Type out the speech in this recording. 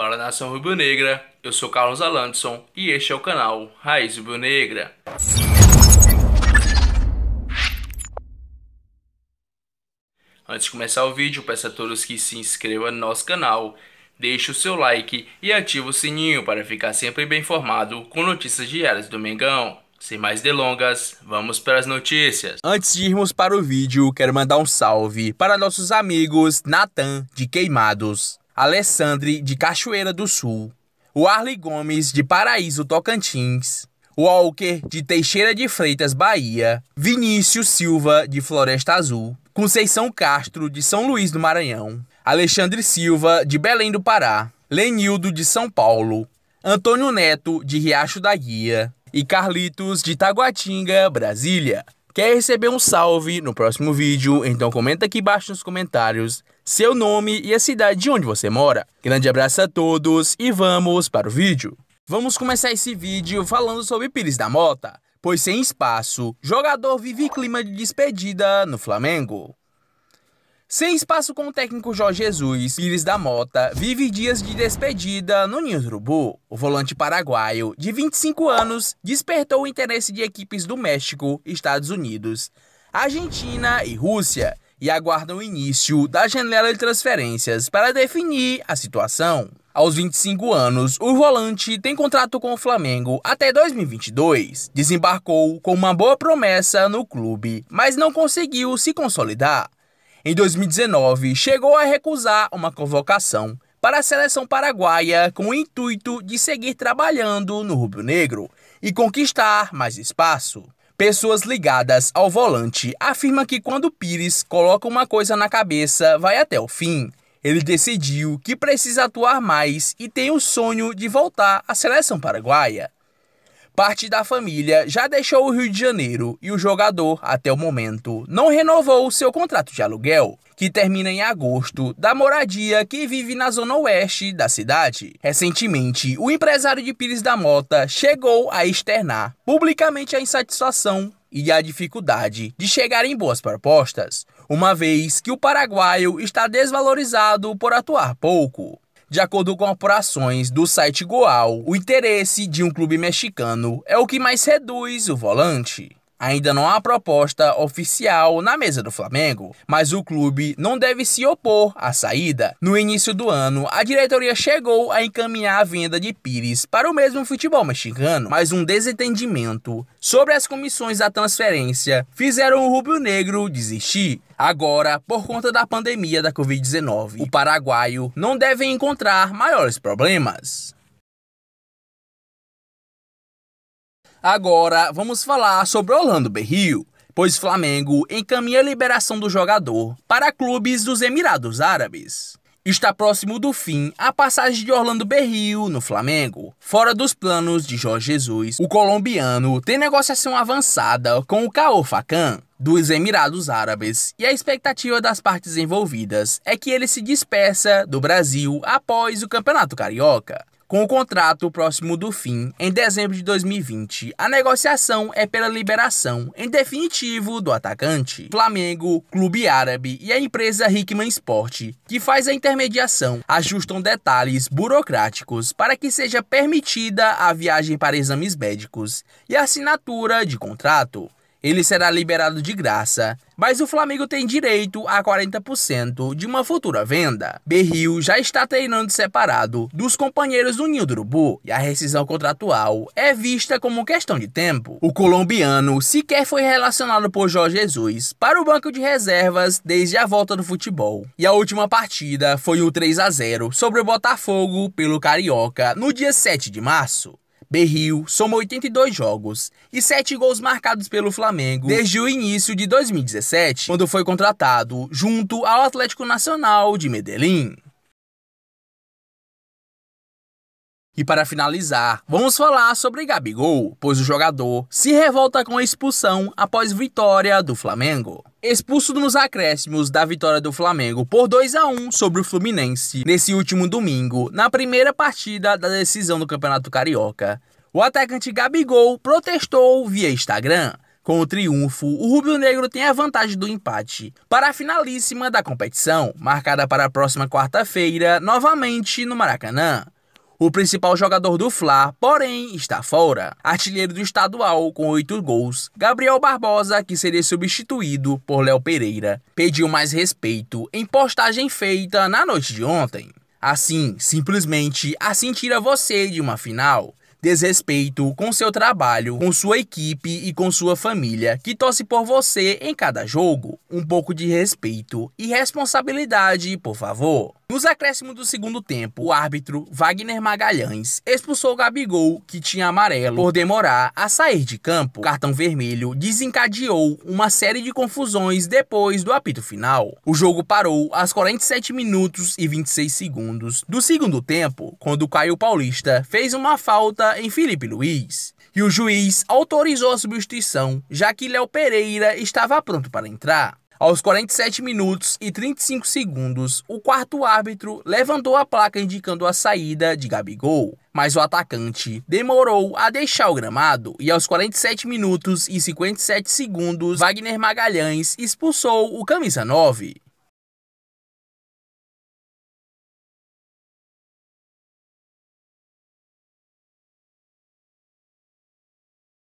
Fala nação rubro-negra, eu sou Carlos Alanderson e este é o canal Raiz Rubro-Negra. Antes de começar o vídeo, peço a todos que se inscrevam no nosso canal, deixe o seu like e ative o sininho para ficar sempre bem informado com notícias diárias do Mengão. Sem mais delongas, vamos para as notícias. Antes de irmos para o vídeo, quero mandar um salve para nossos amigos Natan de Queimados. Alessandre de Cachoeira do Sul, o Arley Gomes de Paraíso Tocantins, Walker de Teixeira de Freitas, Bahia, Vinícius Silva de Floresta Azul, Conceição Castro de São Luís do Maranhão, Alexandre Silva de Belém do Pará, Lenildo de São Paulo, Antônio Neto de Riacho da Guia e Carlitos de Taguatinga, Brasília. Quer receber um salve no próximo vídeo? Então comenta aqui embaixo nos comentários seu nome e a cidade de onde você mora. Grande abraço a todos e vamos para o vídeo. Vamos começar esse vídeo falando sobre Pires da Mota, pois sem espaço, jogador vive clima de despedida no Flamengo. Sem espaço com o técnico Jorge Jesus, Pires da Mota vive dias de despedida no Ninho Urubu. O volante paraguaio, de 25 anos, despertou o interesse de equipes do México, Estados Unidos, Argentina e Rússia, e aguardam o início da janela de transferências para definir a situação. Aos 25 anos, o volante tem contrato com o Flamengo até 2022. Desembarcou com uma boa promessa no clube, mas não conseguiu se consolidar. Em 2019, chegou a recusar uma convocação para a seleção paraguaia com o intuito de seguir trabalhando no Rubro Negro e conquistar mais espaço. Pessoas ligadas ao volante afirmam que quando Pires coloca uma coisa na cabeça, vai até o fim. Ele decidiu que precisa atuar mais e tem o sonho de voltar à seleção paraguaia. Parte da família já deixou o Rio de Janeiro e o jogador, até o momento, não renovou o seu contrato de aluguel, que termina em agosto, da moradia que vive na zona oeste da cidade. Recentemente, o empresário de Pires da Mota chegou a externar publicamente a insatisfação e a dificuldade de chegar em boas propostas, uma vez que o paraguaio está desvalorizado por atuar pouco. De acordo com apurações do site Goal, o interesse de um clube mexicano é o que mais reduz o volante. Ainda não há proposta oficial na mesa do Flamengo, mas o clube não deve se opor à saída. No início do ano, a diretoria chegou a encaminhar a venda de Pires para o mesmo futebol mexicano, mas um desentendimento sobre as comissões da transferência fizeram o Rubro Negro desistir. Agora, por conta da pandemia da Covid-19, o paraguaio não deve encontrar maiores problemas. Agora vamos falar sobre Orlando Berrio, pois Flamengo encaminha a liberação do jogador para clubes dos Emirados Árabes. Está próximo do fim a passagem de Orlando Berrio no Flamengo. Fora dos planos de Jorge Jesus, o colombiano tem negociação avançada com o Caô Facan dos Emirados Árabes e a expectativa das partes envolvidas é que ele se dispersa do Brasil após o Campeonato Carioca. Com o contrato próximo do fim, em dezembro de 2020, a negociação é pela liberação, em definitivo, do atacante. Flamengo, Clube Árabe e a empresa Hickman Sport, que faz a intermediação, ajustam detalhes burocráticos para que seja permitida a viagem para exames médicos e assinatura de contrato ele será liberado de graça, mas o Flamengo tem direito a 40% de uma futura venda. Berril já está treinando separado dos companheiros do Ninho do Urubu e a rescisão contratual é vista como questão de tempo. O colombiano sequer foi relacionado por Jorge Jesus para o banco de reservas desde a volta do futebol. E a última partida foi o 3 a 0 sobre o Botafogo pelo Carioca no dia 7 de março. Berril soma 82 jogos e 7 gols marcados pelo Flamengo desde o início de 2017, quando foi contratado junto ao Atlético Nacional de Medellín. E para finalizar, vamos falar sobre Gabigol, pois o jogador se revolta com a expulsão após vitória do Flamengo. Expulso nos acréscimos da vitória do Flamengo por 2 a 1 sobre o Fluminense nesse último domingo, na primeira partida da decisão do Campeonato Carioca. O atacante Gabigol protestou via Instagram. Com o triunfo, o Rubro Negro tem a vantagem do empate para a finalíssima da competição, marcada para a próxima quarta-feira, novamente no Maracanã. O principal jogador do Fla, porém, está fora. Artilheiro do estadual, com oito gols, Gabriel Barbosa, que seria substituído por Léo Pereira, pediu mais respeito em postagem feita na noite de ontem. Assim, simplesmente, assim tira você de uma final desrespeito com seu trabalho, com sua equipe e com sua família, que torce por você em cada jogo. Um pouco de respeito e responsabilidade, por favor. Nos acréscimos do segundo tempo, o árbitro Wagner Magalhães expulsou o Gabigol, que tinha amarelo, por demorar a sair de campo. O cartão vermelho desencadeou uma série de confusões depois do apito final. O jogo parou às 47 minutos e 26 segundos do segundo tempo, quando Caio Paulista fez uma falta em Felipe Luiz e o juiz autorizou a substituição, já que Léo Pereira estava pronto para entrar. Aos 47 minutos e 35 segundos, o quarto árbitro levantou a placa indicando a saída de Gabigol, mas o atacante demorou a deixar o gramado e aos 47 minutos e 57 segundos, Wagner Magalhães expulsou o camisa 9.